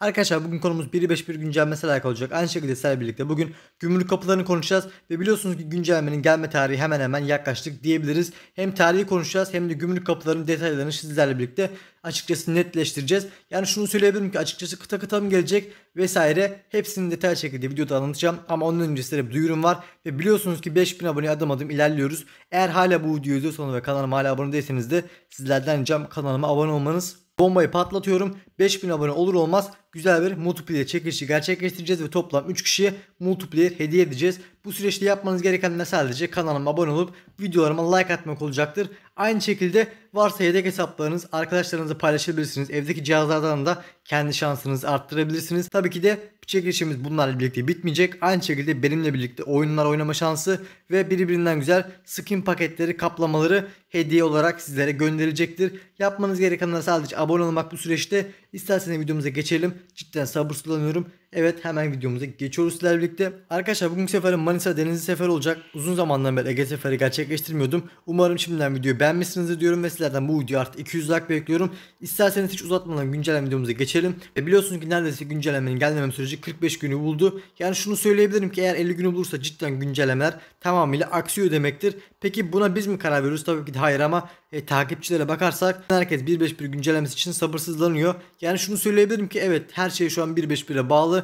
Arkadaşlar bugün konumuz 1.5.1 güncellemesi alakalı olacak. Aynı şekilde sizlerle birlikte bugün gümrük kapılarını konuşacağız ve biliyorsunuz ki güncellemenin gelme tarihi hemen hemen yaklaştık diyebiliriz. Hem tarihi konuşacağız hem de gümrük kapılarının detaylarını sizlerle birlikte açıkçası netleştireceğiz. Yani şunu söyleyebilirim ki açıkçası kıta kıta mı gelecek vesaire hepsini detaylı şekilde videoda anlatacağım. Ama ondan önce size bir duyurum var ve biliyorsunuz ki 5000 aboneye adım adım ilerliyoruz. Eğer hala bu videoyu izliyorsanız ve kanalıma hala abone değilseniz de sizlerden ricam kanalıma abone olmanız bombayı patlatıyorum. 5000 abone olur olmaz güzel bir multiplayer çekilişi gerçekleştireceğiz ve toplam 3 kişiye multiplayer hediye edeceğiz. Bu süreçte yapmanız gereken de sadece kanalıma abone olup videolarıma like atmak olacaktır. Aynı şekilde varsa yedek hesaplarınız arkadaşlarınızla paylaşabilirsiniz. Evdeki cihazlardan da kendi şansınızı arttırabilirsiniz. Tabii ki de çekilişimiz bunlarla birlikte bitmeyecek. Aynı şekilde benimle birlikte oyunlar oynama şansı ve birbirinden güzel skin paketleri, kaplamaları hediye olarak sizlere gönderilecektir. Yapmanız gereken de sadece abone olmak bu süreçte İsterseniz videomuza geçelim. Cidden sabırsızlanıyorum. Evet hemen videomuza geçiyoruz sizlerle birlikte. Arkadaşlar bugün seferim Manisa Denizli Sefer olacak. Uzun zamandan beri Ege Seferi gerçekleştirmiyordum. Umarım şimdiden videoyu beğenmişsinizdir diyorum ve sizlerden bu videoya artık 200 like bekliyorum. İsterseniz hiç uzatmadan güncelleme videomuza geçelim. Ve biliyorsunuz ki neredeyse güncellemenin gelmemem süreci 45 günü buldu. Yani şunu söyleyebilirim ki eğer 50 günü bulursa cidden güncellemeler tamamıyla aksiyon demektir. Peki buna biz mi karar veriyoruz? Tabii ki de hayır ama e, takipçilere bakarsak herkes 1.5.1 güncellemesi için sabırsızlanıyor. Yani şunu söyleyebilirim ki evet her şey şu an 1.5.1'e bağlı.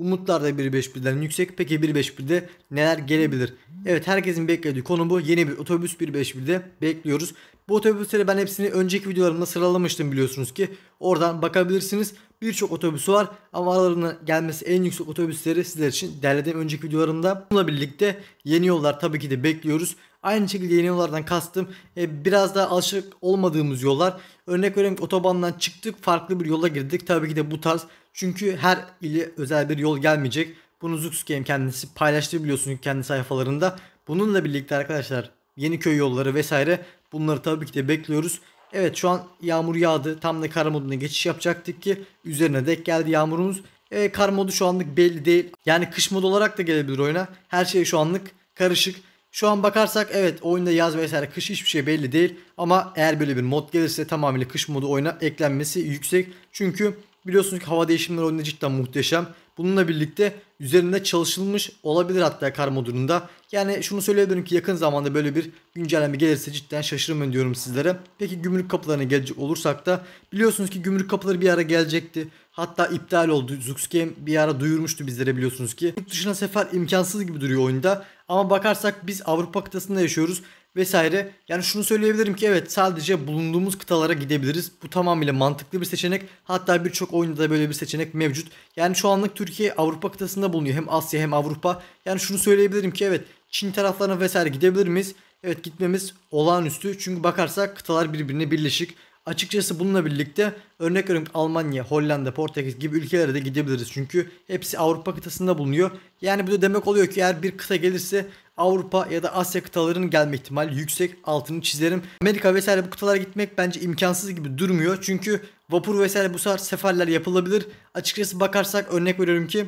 Umutlar da 1.5.1'den yüksek. Peki 1.5.1'de neler gelebilir? Evet herkesin beklediği konu bu. Yeni bir otobüs 1.5.1'de bekliyoruz. Bu otobüsleri ben hepsini önceki videolarımda sıralamıştım biliyorsunuz ki. Oradan bakabilirsiniz. Birçok otobüsü var ama aralarına gelmesi en yüksek otobüsleri sizler için derlediğim önceki videolarımda. Bununla birlikte yeni yollar tabii ki de bekliyoruz. Aynı şekilde yeni yollardan kastım e, biraz daha alışık olmadığımız yollar. Örnek veriyorum otobandan çıktık farklı bir yola girdik. Tabii ki de bu tarz çünkü her ile özel bir yol yol gelmeyecek. Bunu Zux Game kendisi paylaştı biliyorsunuz kendi sayfalarında. Bununla birlikte arkadaşlar yeni köy yolları vesaire bunları tabii ki de bekliyoruz. Evet şu an yağmur yağdı. Tam da kar moduna geçiş yapacaktık ki üzerine dek geldi yağmurumuz. E, kar modu şu anlık belli değil. Yani kış modu olarak da gelebilir oyuna. Her şey şu anlık karışık. Şu an bakarsak evet oyunda yaz vesaire kış hiçbir şey belli değil. Ama eğer böyle bir mod gelirse tamamıyla kış modu oyuna eklenmesi yüksek. Çünkü biliyorsunuz ki hava değişimleri oyunda cidden muhteşem. Bununla birlikte üzerinde çalışılmış olabilir hatta kar modülünde. Yani şunu söyleyebilirim ki yakın zamanda böyle bir güncelleme gelirse cidden şaşırmayın diyorum sizlere. Peki gümrük kapılarına gelecek olursak da biliyorsunuz ki gümrük kapıları bir ara gelecekti. Hatta iptal oldu. Zuxgame bir ara duyurmuştu bizlere biliyorsunuz ki. Yurt dışına sefer imkansız gibi duruyor oyunda. Ama bakarsak biz Avrupa kıtasında yaşıyoruz vesaire. Yani şunu söyleyebilirim ki evet sadece bulunduğumuz kıtalara gidebiliriz. Bu tamamıyla mantıklı bir seçenek. Hatta birçok oyunda da böyle bir seçenek mevcut. Yani şu anlık Türkiye Avrupa kıtasında bulunuyor. Hem Asya hem Avrupa. Yani şunu söyleyebilirim ki evet Çin taraflarına vesaire gidebilir miyiz? Evet gitmemiz olağanüstü. Çünkü bakarsak kıtalar birbirine birleşik. Açıkçası bununla birlikte örnek veriyorum Almanya, Hollanda, Portekiz gibi ülkelere de gidebiliriz. Çünkü hepsi Avrupa kıtasında bulunuyor. Yani bu da demek oluyor ki eğer bir kıta gelirse Avrupa ya da Asya kıtalarının gelme ihtimali yüksek altını çizerim. Amerika vesaire bu kıtalara gitmek bence imkansız gibi durmuyor. Çünkü vapur vesaire bu sefer seferler yapılabilir. Açıkçası bakarsak örnek veriyorum ki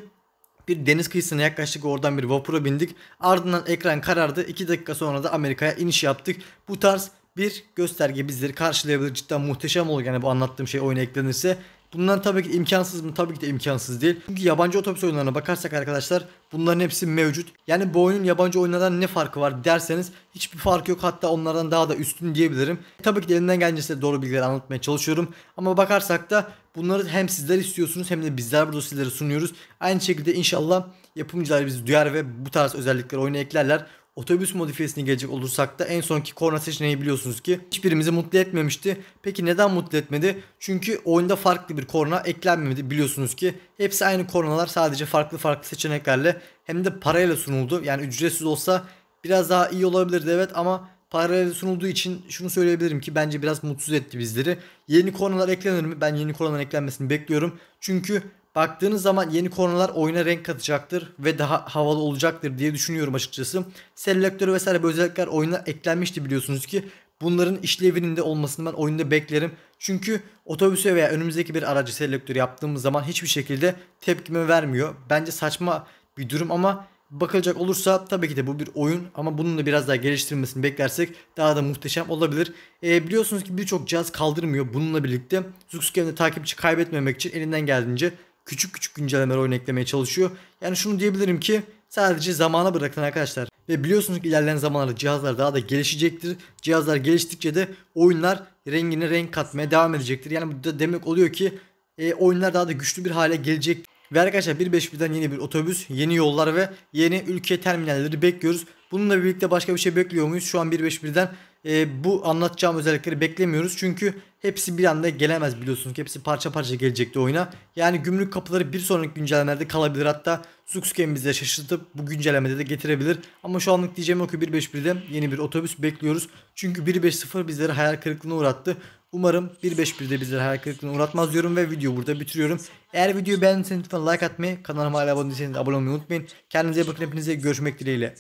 bir deniz kıyısına yaklaştık oradan bir vapura bindik. Ardından ekran karardı. 2 dakika sonra da Amerika'ya iniş yaptık. Bu tarz bir gösterge bizleri karşılayabilir. Cidden muhteşem olur yani bu anlattığım şey oyuna eklenirse. Bunlar tabii ki imkansız mı? Tabii ki de imkansız değil. Çünkü yabancı otobüs oyunlarına bakarsak arkadaşlar bunların hepsi mevcut. Yani bu oyunun yabancı oyunlardan ne farkı var derseniz hiçbir fark yok hatta onlardan daha da üstün diyebilirim. Tabii ki de elimden geldiğince doğru bilgileri anlatmaya çalışıyorum. Ama bakarsak da bunları hem sizler istiyorsunuz hem de bizler burada sizlere sunuyoruz. Aynı şekilde inşallah yapımcılar bizi duyar ve bu tarz özellikleri oyuna eklerler. Otobüs modifiyesine gelecek olursak da en sonki korna seçeneği biliyorsunuz ki hiçbirimizi mutlu etmemişti. Peki neden mutlu etmedi? Çünkü oyunda farklı bir korna eklenmedi biliyorsunuz ki. Hepsi aynı kornalar sadece farklı farklı seçeneklerle hem de parayla sunuldu. Yani ücretsiz olsa biraz daha iyi olabilirdi evet ama paralel sunulduğu için şunu söyleyebilirim ki bence biraz mutsuz etti bizleri. Yeni kornalar eklenir mi? Ben yeni kornalar eklenmesini bekliyorum. Çünkü baktığınız zaman yeni konular oyuna renk katacaktır ve daha havalı olacaktır diye düşünüyorum açıkçası. Selektörü vesaire böyle özellikler oyuna eklenmişti biliyorsunuz ki. Bunların işlevinin de olmasını ben oyunda beklerim. Çünkü otobüse veya önümüzdeki bir aracı selektör yaptığımız zaman hiçbir şekilde tepkime vermiyor. Bence saçma bir durum ama bakılacak olursa tabii ki de bu bir oyun ama bunun da biraz daha geliştirilmesini beklersek daha da muhteşem olabilir. E, biliyorsunuz ki birçok cihaz kaldırmıyor bununla birlikte. Zuxcame'de takipçi kaybetmemek için elinden geldiğince küçük küçük güncellemeler oyun eklemeye çalışıyor. Yani şunu diyebilirim ki sadece zamana bırakın arkadaşlar. Ve biliyorsunuz ki ilerleyen zamanlarda cihazlar daha da gelişecektir. Cihazlar geliştikçe de oyunlar rengini renk katmaya devam edecektir. Yani bu da demek oluyor ki e, oyunlar daha da güçlü bir hale gelecek. Ve arkadaşlar 1.5.1'den yeni bir otobüs, yeni yollar ve yeni ülke terminalleri bekliyoruz. Bununla birlikte başka bir şey bekliyor muyuz? Şu an 1.5.1'den e, bu anlatacağım özellikleri beklemiyoruz. Çünkü hepsi bir anda gelemez biliyorsunuz. Hepsi parça parça gelecekti oyuna. Yani gümrük kapıları bir sonraki güncellemelerde kalabilir. Hatta Suksuken bizi şaşırtıp bu güncellemede de getirebilir. Ama şu anlık diyeceğim o ki 1.5.1'de yeni bir otobüs bekliyoruz. Çünkü 1.5.0 bizleri hayal kırıklığına uğrattı. Umarım 1.5.1'de bizleri hayal kırıklığına uğratmaz diyorum ve videoyu burada bitiriyorum. Eğer videoyu beğendiyseniz lütfen like atmayı, kanalıma hala abone değilseniz abone olmayı unutmayın. Kendinize iyi bakın hepinize görüşmek dileğiyle.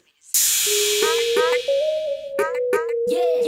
Yeah.